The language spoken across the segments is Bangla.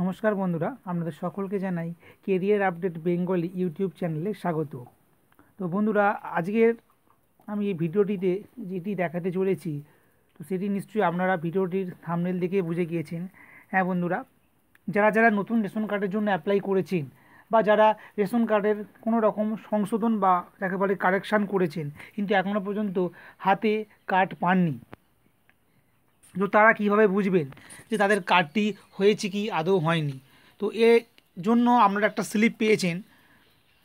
নমস্কার বন্ধুরা আপনাদের সকলকে জানাই কেরিয়ার আপডেট বেঙ্গলি ইউটিউব চ্যানেলে স্বাগত তো বন্ধুরা আজকের আমি এই ভিডিওটিতে যেটি দেখাতে চলেছি তো সেটি নিশ্চয়ই আপনারা ভিডিওটির থামনেল দেখে বুঝে গিয়েছেন হ্যাঁ বন্ধুরা যারা যারা নতুন রেশন কার্ডের জন্য অ্যাপ্লাই করেছেন বা যারা রেশন কার্ডের কোনো রকম সংশোধন বা একেবারে কারেকশান করেছেন কিন্তু এখনও পর্যন্ত হাতে কার্ড পাননি তো তারা কিভাবে বুঝবেন যে তাদের কার্ডটি হয়েছে কি আদৌ হয়নি তো এর জন্য আপনারা একটা স্লিপ পেয়েছেন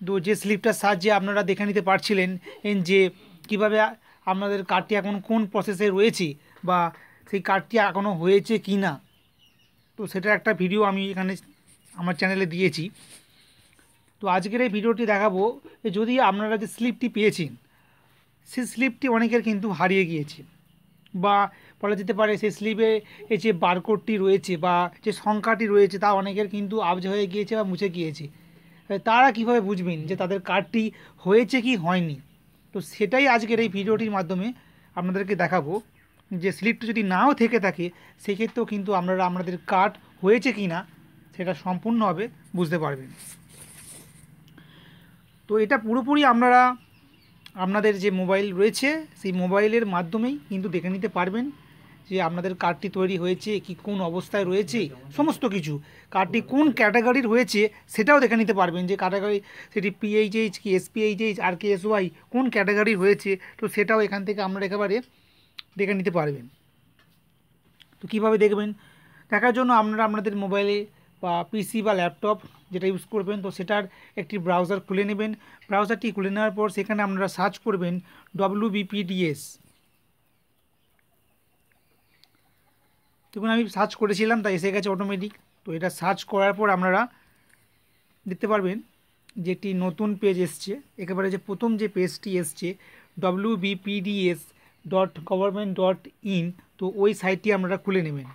তো যে স্লিপটার সাহায্যে আপনারা দেখে নিতে পারছিলেন যে কিভাবে আপনাদের কার্ডটি এখন কোন প্রসেসে রয়েছে বা সেই কার্ডটি এখনও হয়েছে কি না তো সেটার একটা ভিডিও আমি এখানে আমার চ্যানেলে দিয়েছি তো আজকের এই ভিডিওটি দেখাবো যদি আপনারা যে স্লিপটি পেয়েছেন সেই স্লিপটি অনেকের কিন্তু হারিয়ে গিয়েছে বা বলা যেতে পারে সেই স্লিপে এই যে বারকোডটি রয়েছে বা যে সংখ্যাটি রয়েছে তা অনেকের কিন্তু আবজ হয়ে গিয়েছে বা মুছে গিয়েছে তারা কিভাবে বুঝবেন যে তাদের কার্ডটি হয়েছে কি হয়নি তো সেটাই আজকের এই ভিডিওটির মাধ্যমে আপনাদেরকে দেখাবো যে স্লিপটি যদি নাও থেকে থাকে সেক্ষেত্রেও কিন্তু আপনারা আপনাদের কার্ড হয়েছে কি না সেটা সম্পূর্ণভাবে বুঝতে পারবেন তো এটা পুরোপুরি আপনারা আপনাদের যে মোবাইল রয়েছে সেই মোবাইলের মাধ্যমেই কিন্তু দেখে নিতে পারবেন যে আপনাদের কার্ডটি তৈরি হয়েছে কি কোন অবস্থায় রয়েছে সমস্ত কিছু কার্ডটি কোন ক্যাটাগরির হয়েছে সেটাও দেখে নিতে পারবেন যে ক্যাটাগরি সেটি পিএইচএইচ কি এসপিএইচএইচ আর কে এসওয়াই কোন ক্যাটাগরি হয়েছে তো সেটাও এখান থেকে আপনারা একেবারে দেখে নিতে পারবেন তো কিভাবে দেখবেন দেখার জন্য আপনারা আপনাদের মোবাইলে বা পিসি বা ল্যাপটপ যেটা ইউজ করবেন তো সেটার একটি ব্রাউজার খুলে নেবেন ব্রাউজারটি খুলে নেওয়ার পর সেখানে আপনারা সার্চ করবেন ডব্লিউবিপিডিএস তখন আমি সার্চ করেছিলাম তাই এসে গেছে অটোমেটিক তো এটা সার্চ করার পর আপনারা দেখতে পারবেন যে একটি নতুন পেজ এসছে একেবারে যে প্রথম যে পেজটি এসছে WBPDS dot government dot in তো ওই সাইটটি আপনারা খুলে নেবেন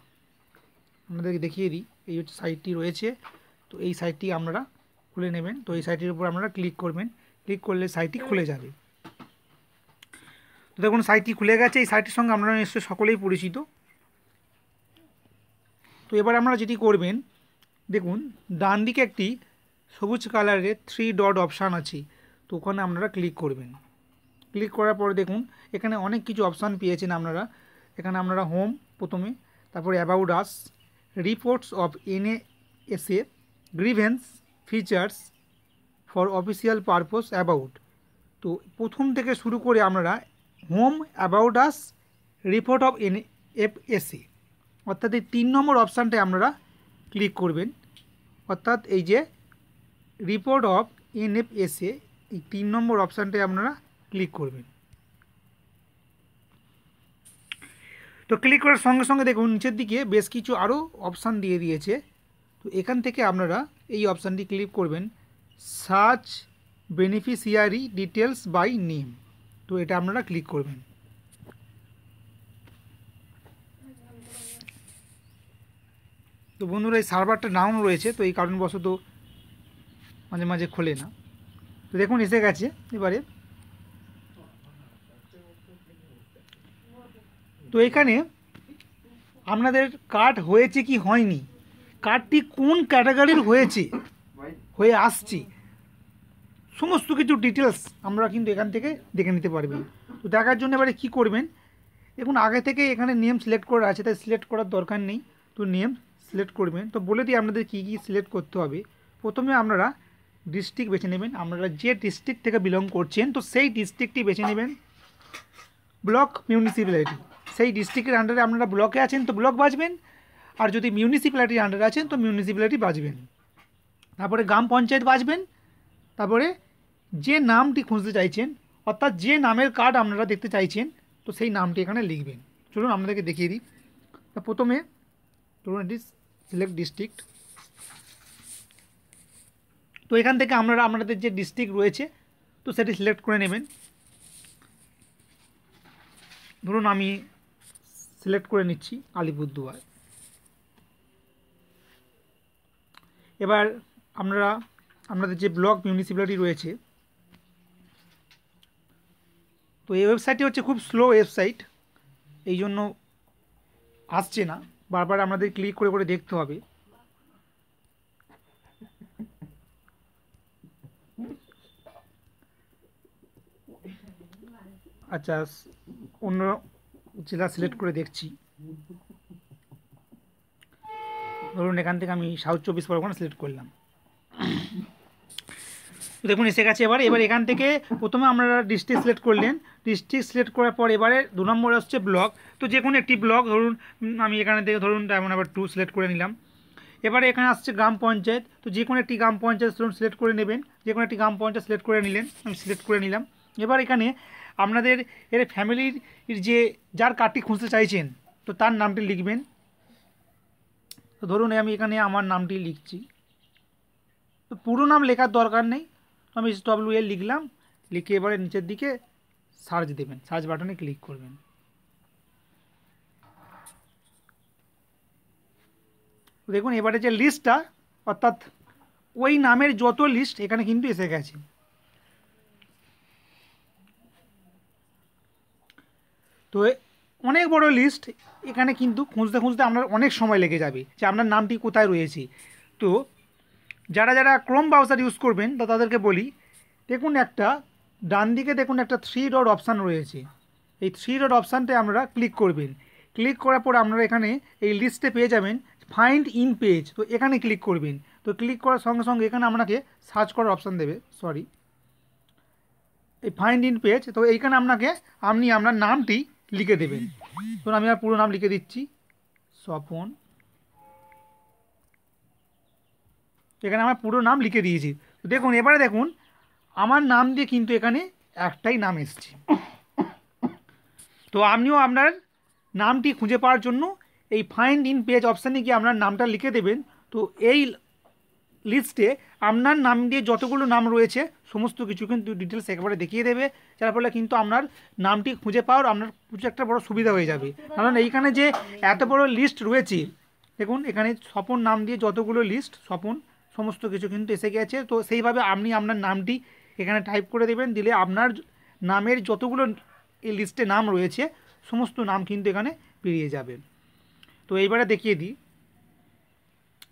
আপনাদেরকে দেখিয়ে দিই এই হচ্ছে সাইটটি রয়েছে তো এই সাইটটি আপনারা খুলে নেবেন তো এই সাইটের উপর আপনারা ক্লিক করবেন ক্লিক করলে সাইটটি খুলে যাবে তো দেখুন সাইটটি খুলে গেছে এই সাইটটির সঙ্গে আপনারা নিশ্চয়ই সকলেই পরিচিত তো এবার আপনারা যেটি করবেন দেখুন ডান দিকে একটি সবুজ কালারের থ্রি ডট অপশান আছে তো ওখানে আপনারা ক্লিক করবেন ক্লিক করার পরে দেখুন এখানে অনেক কিছু অপশান পেয়েছেন আপনারা এখানে আপনারা হোম প্রথমে তারপরে about us reports of NASA grievance features for official purpose about তো প্রথম থেকে শুরু করে আমরা home about us report of N F এসে অর্থাৎ এই তিন নম্বর অপশানটায় আপনারা ক্লিক করবেন অর্থাৎ এই যে রিপোর্ট অফ এন এফ এসে এই তিন নম্বর অপশানটায় আপনারা ক্লিক করবেন তো ক্লিক করার সঙ্গে সঙ্গে দেখুন নিচের দিকে বেশ কিছু আরও অপশান দিয়ে দিয়েছে তো এখান থেকে আপনারা এই অপশানটি ক্লিক করবেন search beneficiary details by name তো এটা আপনারা ক্লিক করবেন তো বন্ধুরা এই সার্ভারটা ডাউন রয়েছে তো এই কারণবশত মাঝে মাঝে খোলে না তো দেখুন এসে গেছে এবারে তো এখানে আপনাদের কার্ড হয়েছে কি হয়নি কার্ডটি কোন ক্যাটাগরির হয়েছে হয়ে আসছে সমস্ত কিছু ডিটেলস আমরা কিন্তু এখান থেকে দেখে নিতে পারবেন তো দেখার জন্য এবারে কী করবেন দেখুন আগে থেকে এখানে নেম সিলেক্ট করা আছে তাই সিলেক্ট করার দরকার নেই তো নেম সিলেক্ট করবেন তো বলে দিই আপনাদের কী কী সিলেক্ট করতে হবে প্রথমে আপনারা ডিস্ট্রিক্ট বেছে নেবেন আপনারা যে ডিস্ট্রিক্ট থেকে বিলং করছেন তো সেই ডিস্ট্রিক্টটি বেছে নেবেন ব্লক মিউনিসিপ্যালিটি সেই ডিস্ট্রিক্টের আন্ডারে আপনারা ব্লকে আছেন তো ব্লক বাজবেন আর যদি মিউনিসিপ্যালিটির আন্ডারে আছেন তো মিউনিসিপ্যালিটি বাজবেন তারপরে গ্রাম পঞ্চায়েত বাজবেন তারপরে যে নামটি খুঁজতে চাইছেন অর্থাৎ যে নামের কার্ড আপনারা দেখতে চাইছেন তো সেই নামটি এখানে লিখবেন চলুন আপনাদেরকে দেখিয়ে দিই তা প্রথমে চলুন এটি সিলেক্ট ডিস্ট্রিক্ট তো এখান থেকে আপনারা আপনাদের যে ডিস্ট্রিক্ট রয়েছে তো সেটি সিলেক্ট করে নেবেন ধরুন আমি সিলেক্ট করে নিচ্ছি আলিপুরদুয়ার এবার আমরা আমাদের যে ব্লক মিউনিসিপ্যালিটি রয়েছে তো এই ওয়েবসাইটটি হচ্ছে খুব স্লো ওয়েবসাইট এই জন্য আসছে না বারবার আমাদের ক্লিক করে করে দেখতে হবে আচ্ছা অন্য জেলা সিলেক্ট করে দেখছি ধরুন এখান থেকে আমি সাউথ চব্বিশ পরগনা সিলেক্ট করলাম দেখুন এসে গেছে এবার এবার এখান থেকে প্রথমে আমরা ডিস্ট্রিক্ট সিলেক্ট করলেন ডিস্ট্রিক্ট সিলেক্ট করার পর এবারে দু নম্বরে হচ্ছে ব্লক তো যে কোনো একটি ব্লক ধরুন আমি এখানে থেকে ধরুন এমন আবার টু সিলেক্ট করে নিলাম এবারে এখানে আসছে গ্রাম পঞ্চায়েত তো যে কোনো একটি গ্রাম পঞ্চায়েত ধরুন সিলেক্ট করে নেবেন যে কোনো একটি গ্রাম পঞ্চায়েত সিলেক্ট করে নিলেন আমি সিলেক্ট করে নিলাম এবার এখানে আপনাদের এর ফ্যামিলির যে যার কার্ডটি খুঁজতে চাইছেন তো তার নামটি লিখবেন তো ধরুন আমি এখানে আমার নামটি লিখছি তো পুরো নাম লেখার দরকার নেই আমি ডব্লিউ এ লিখলাম লিখে এবারে নিচের দিকে সার্চ দেবেন সার্চ বাটনে ক্লিক করবেন দেখুন এবারে যে লিস্টটা অর্থাৎ ওই নামের যত লিস্ট এখানে কিন্তু এসে গেছে তো অনেক বড় লিস্ট এখানে কিন্তু খুঁজতে খুঁজতে আপনার অনেক সময় লেগে যাবে যে আপনার নামটি কোথায় রয়েছে তো যারা যারা ক্রোম ব্রাউজার ইউজ করবেন তা তাদেরকে বলি দেখুন একটা ডান দিকে দেখুন একটা থ্রি ডট অপশান রয়েছে এই থ্রি ডট অপশানটা আমরা ক্লিক করবেন ক্লিক করার পর আপনারা এখানে এই লিস্টে পেয়ে যাবেন ফাইন্ড ইন পেজ তো এখানে ক্লিক করবেন তো ক্লিক করার সঙ্গে সঙ্গে এখানে আপনাকে সার্চ করার অপশান দেবে সরি এই ফাইন্ড ইন পেজ তো এইখানে আপনাকে আপনি আপনার নামটি লিখে দেবেন ধরুন আমি আমার পুরো নাম লিখে দিচ্ছি স্বপন এখানে আমার পুরো নাম লিখে দিয়েছি তো দেখুন এবারে দেখুন আমার নাম দিয়ে কিন্তু এখানে একটাই নাম এসছে তো আপনিও আপনার নামটি খুঁজে পাওয়ার জন্য এই ফাইন্ড ইন পেজ অপশানে গিয়ে আপনার নামটা লিখে দেবেন তো এই লিস্টে আপনার নাম দিয়ে যতগুলো নাম রয়েছে সমস্ত কিছু কিন্তু ডিটেলস একেবারে দেখিয়ে দেবে যার ফলে কিন্তু আপনার নামটি খুঁজে পাওয়ার আপনার কিছু একটা বড় সুবিধা হয়ে যাবে কারণ এইখানে যে এত বড় লিস্ট রয়েছে দেখুন এখানে স্বপন নাম দিয়ে যতগুলো লিস্ট স্বপন সমস্ত কিছু কিন্তু এসে গেছে তো সেইভাবে আপনি আপনার নামটি এখানে টাইপ করে দেবেন দিলে আপনার নামের যতগুলো এই লিস্টে নাম রয়েছে সমস্ত নাম কিন্তু এখানে পেরিয়ে যাবে তো এইবারে দেখিয়ে দিই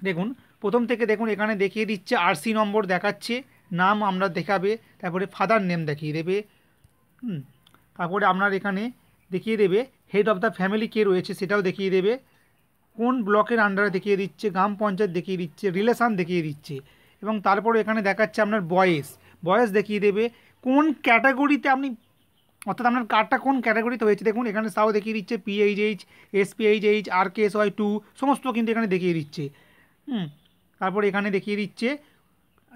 দেখুন প্রথম থেকে দেখুন এখানে দেখিয়ে দিচ্ছে আরসি নম্বর দেখাচ্ছে নাম আমরা দেখাবে তারপরে ফাদার নেম দেখিয়ে দেবে তারপরে আপনার এখানে দেখিয়ে দেবে হেড অফ দ্য ফ্যামিলি কে রয়েছে সেটাও দেখিয়ে দেবে কোন ব্লকের আন্ডারে দেখিয়ে দিচ্ছে গ্রাম পঞ্চায়েত দেখিয়ে দিচ্ছে রিলেশান দেখিয়ে দিচ্ছে এবং তারপরে এখানে দেখাচ্ছে আপনার বয়স বয়স দেখিয়ে দেবে কোন ক্যাটাগরিতে আপনি অর্থাৎ আপনার কার্ডটা কোন ক্যাটাগরিতে হয়েছে দেখুন এখানে সাও দেখিয়ে দিচ্ছে PHH SPHH R K S Y two সমস্ত কিন্তু এখানে দেখিয়ে দিচ্ছে হুম তারপর এখানে দেখিয়ে দিচ্ছে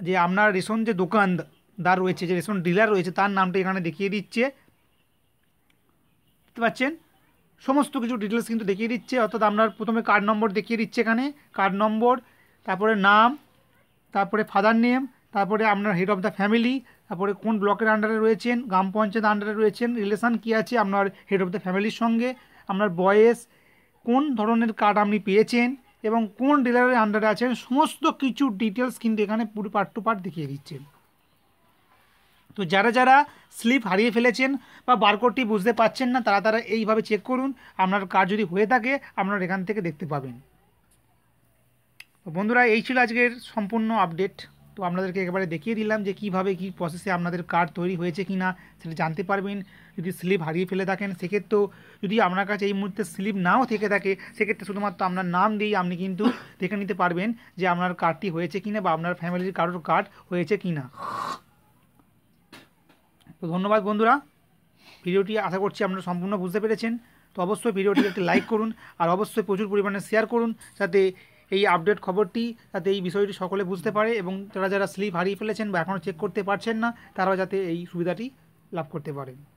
যে আপনার রেশন যে দোকানদার রয়েছে যে রেশন ডিলার রয়েছে তার নামটা এখানে দেখিয়ে দিচ্ছে দেখতে পাচ্ছেন সমস্ত কিছু ডিটেলস কিন্তু দেখিয়ে দিচ্ছে অর্থাৎ আপনার প্রথমে কার্ড নম্বর দেখিয়ে দিচ্ছে এখানে কার্ড নম্বর তারপরে নাম তারপরে ফাদার নেম তারপরে আপনার হেড অফ দ্য ফ্যামিলি তারপরে কোন ব্লকের আন্ডারে রয়েছেন গ্রাম পঞ্চায়েত আন্ডারে রয়েছেন রিলেশান কী আছে আপনার হেড অফ দ্য ফ্যামিলির সঙ্গে আপনার বয়স কোন ধরনের কার্ড আপনি পেয়েছেন এবং কোন ডিলারের আন্ডারে আছেন সমস্ত কিছু ডিটেলস কিন্তু এখানে পুরো পার্ট টু পার্ট দেখিয়ে দিচ্ছেন তো যারা যারা স্লিপ হারিয়ে ফেলেছেন বা বারকোডটি বুঝতে পারছেন না তারা তারা এইভাবে চেক করুন আপনার কাজ যদি হয়ে থাকে আপনারা এখান থেকে দেখতে পাবেন বন্ধুরা এই ছিল আজকের সম্পূর্ণ আপডেট তো আপনাদেরকে একেবারে দেখিয়ে দিলাম যে কিভাবে কি প্রসেসে আপনাদের কার্ড তৈরি হয়েছে কি না সেটা জানতে পারবেন যদি স্লিপ হারিয়ে ফেলে থাকেন সেক্ষেত্রেও যদি আপনার কাছে এই মুহূর্তে স্লিপ নাও থেকে থাকে সেক্ষেত্রে শুধুমাত্র আপনার নাম দিয়েই আপনি কিন্তু দেখে নিতে পারবেন যে আপনার কার্ডটি হয়েছে কি না বা আপনার ফ্যামিলির কারোর কার্ড হয়েছে কি না তো ধন্যবাদ বন্ধুরা ভিডিওটি আশা করছি আপনারা সম্পূর্ণ বুঝতে পেরেছেন তো অবশ্যই ভিডিওটি একটি লাইক করুন আর অবশ্যই প্রচুর পরিমাণে শেয়ার করুন যাতে এই আপডেট খবরটি যাতে এই বিষয়টি সকলে বুঝতে পারে এবং তারা যারা স্লিপ হারিয়ে ফেলেছেন বা এখনও চেক করতে পারছেন না তারাও যাতে এই সুবিধাটি লাভ করতে পারেন